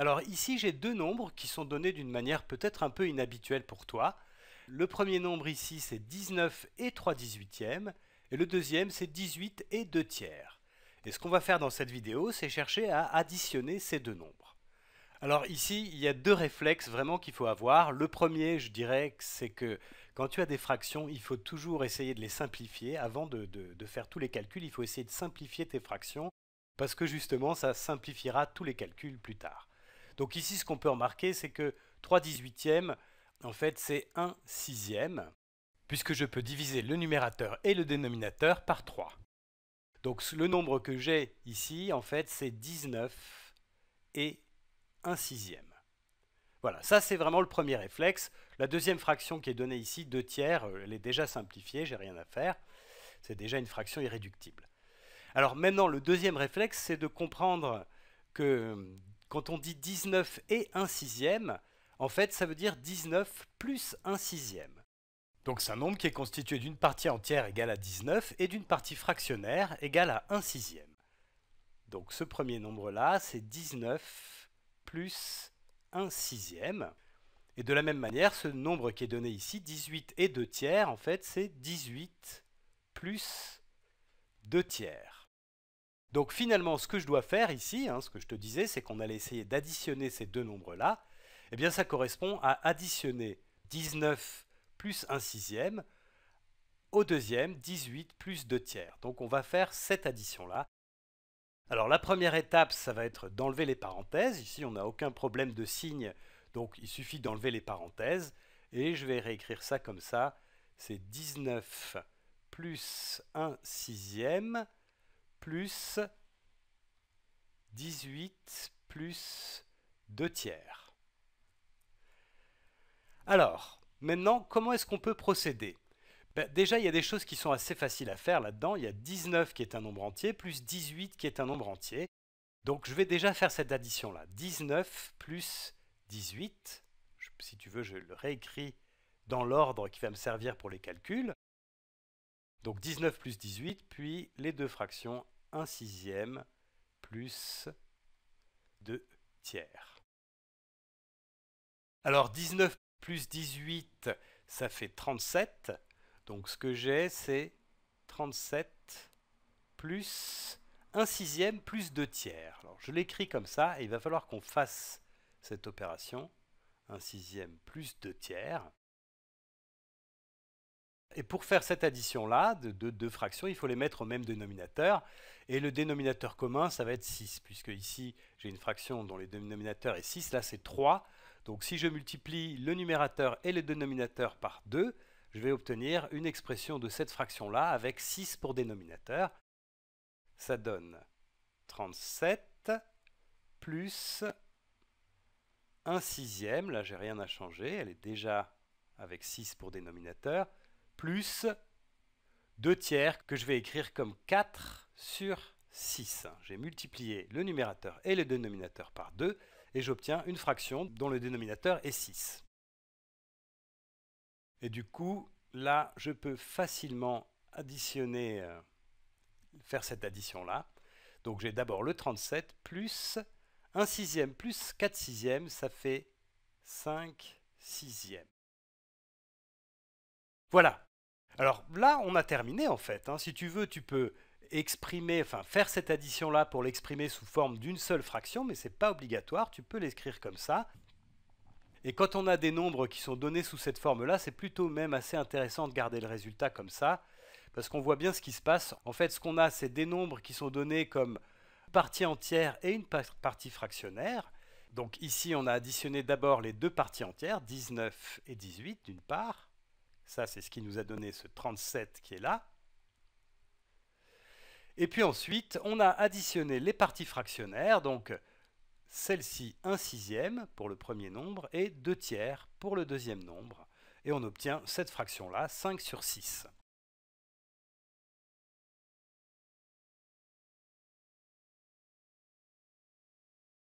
Alors ici, j'ai deux nombres qui sont donnés d'une manière peut-être un peu inhabituelle pour toi. Le premier nombre ici, c'est 19 et 3 18e, et le deuxième, c'est 18 et 2 tiers. Et ce qu'on va faire dans cette vidéo, c'est chercher à additionner ces deux nombres. Alors ici, il y a deux réflexes vraiment qu'il faut avoir. Le premier, je dirais, c'est que quand tu as des fractions, il faut toujours essayer de les simplifier. Avant de, de, faire tous les calculs, il faut essayer de simplifier tes fractions, parce que justement, ça simplifiera tous les calculs plus tard. Donc ici, ce qu'on peut remarquer, c'est que 3 18e, en fait, c'est 1 sixième, puisque je peux diviser le numérateur et le dénominateur par 3. Donc le nombre que j'ai ici, en fait, c'est 19 et 1 sixième. Voilà, ça c'est vraiment le premier réflexe. La deuxième fraction qui est donnée ici, 2 tiers, euh, elle est déjà simplifiée, j'ai rien à faire. C'est déjà une fraction irréductible. Alors maintenant, le deuxième réflexe, c'est de comprendre que hum, quand on dit 19 et 1 sixième, en fait ça veut dire 19 plus 1 sixième. Donc c'est un nombre qui est constitué d'une partie entière égale à 19 et d'une partie fractionnaire égale à 1 sixième. Donc ce premier nombre-là, c'est 19 plus 1 sixième. Et de la même manière, ce nombre qui est donné ici, 18 et 2 tiers, en fait c'est 18 plus 2 tiers. Donc finalement, ce que je dois faire ici, hein, ce que je te disais, c'est qu'on allait essayer d'additionner ces deux nombres-là. Eh bien, ça correspond à additionner 19 plus 1 sixième au deuxième, 18 plus 2 tiers. Donc on va faire cette addition-là. Alors la première étape, ça va être d'enlever les parenthèses. Ici, on n'a aucun problème de signe, donc il suffit d'enlever les parenthèses. Et je vais réécrire ça comme ça. C'est 19 plus 1 sixième plus 18 plus 2 tiers. Alors, maintenant, comment est-ce qu'on peut procéder ben, Déjà, il y a des choses qui sont assez faciles à faire là-dedans. Il y a 19 qui est un nombre entier, plus 18 qui est un nombre entier. Donc je vais déjà faire cette addition-là. 19 plus 18, si tu veux, je le réécris dans l'ordre qui va me servir pour les calculs. Donc 19 plus 18, puis les deux fractions 1 sixième plus 2 tiers. Alors 19 plus 18, ça fait 37. Donc ce que j'ai, c'est 37 plus 1 sixième plus 2 tiers. Alors je l'écris comme ça et il va falloir qu'on fasse cette opération. 1 sixième plus 2 tiers. Et pour faire cette addition-là de, deux fractions, il faut les mettre au même dénominateur. Et le dénominateur commun, ça va être 6, puisque ici, j'ai une fraction dont le dénominateur est 6, là c'est 3. Donc si je multiplie le numérateur et le dénominateur par 2, je vais obtenir une expression de cette fraction-là avec 6 pour dénominateur. Ça donne 37 plus 1 sixième, là j'ai rien à changer, elle est déjà avec 6 pour dénominateur, plus 2 tiers que je vais écrire comme 4 sur 6. J'ai multiplié le numérateur et le dénominateur par 2 et j'obtiens une fraction dont le dénominateur est 6. Et du coup, là, je peux facilement additionner, euh, faire cette addition-là. Donc j'ai d'abord le 37 plus 1 sixième plus 4 sixièmes, ça fait 5 sixièmes. Voilà, alors là, on a terminé en fait. Hein. Si tu veux, tu peux exprimer, enfin faire cette addition-là pour l'exprimer sous forme d'une seule fraction, mais ce n'est pas obligatoire, tu peux l'écrire comme ça. Et quand on a des nombres qui sont donnés sous cette forme-là, c'est plutôt même assez intéressant de garder le résultat comme ça, parce qu'on voit bien ce qui se passe. En fait, ce qu'on a, c'est des nombres qui sont donnés comme partie entière et une partie fractionnaire. Donc ici, on a additionné d'abord les deux parties entières, 19 et 18 d'une part. Ça, c'est ce qui nous a donné ce 37 qui est là. Et puis ensuite, on a additionné les parties fractionnaires, donc celle-ci 1 sixième pour le premier nombre et 2 tiers pour le deuxième nombre. Et on obtient cette fraction-là, 5 sur 6.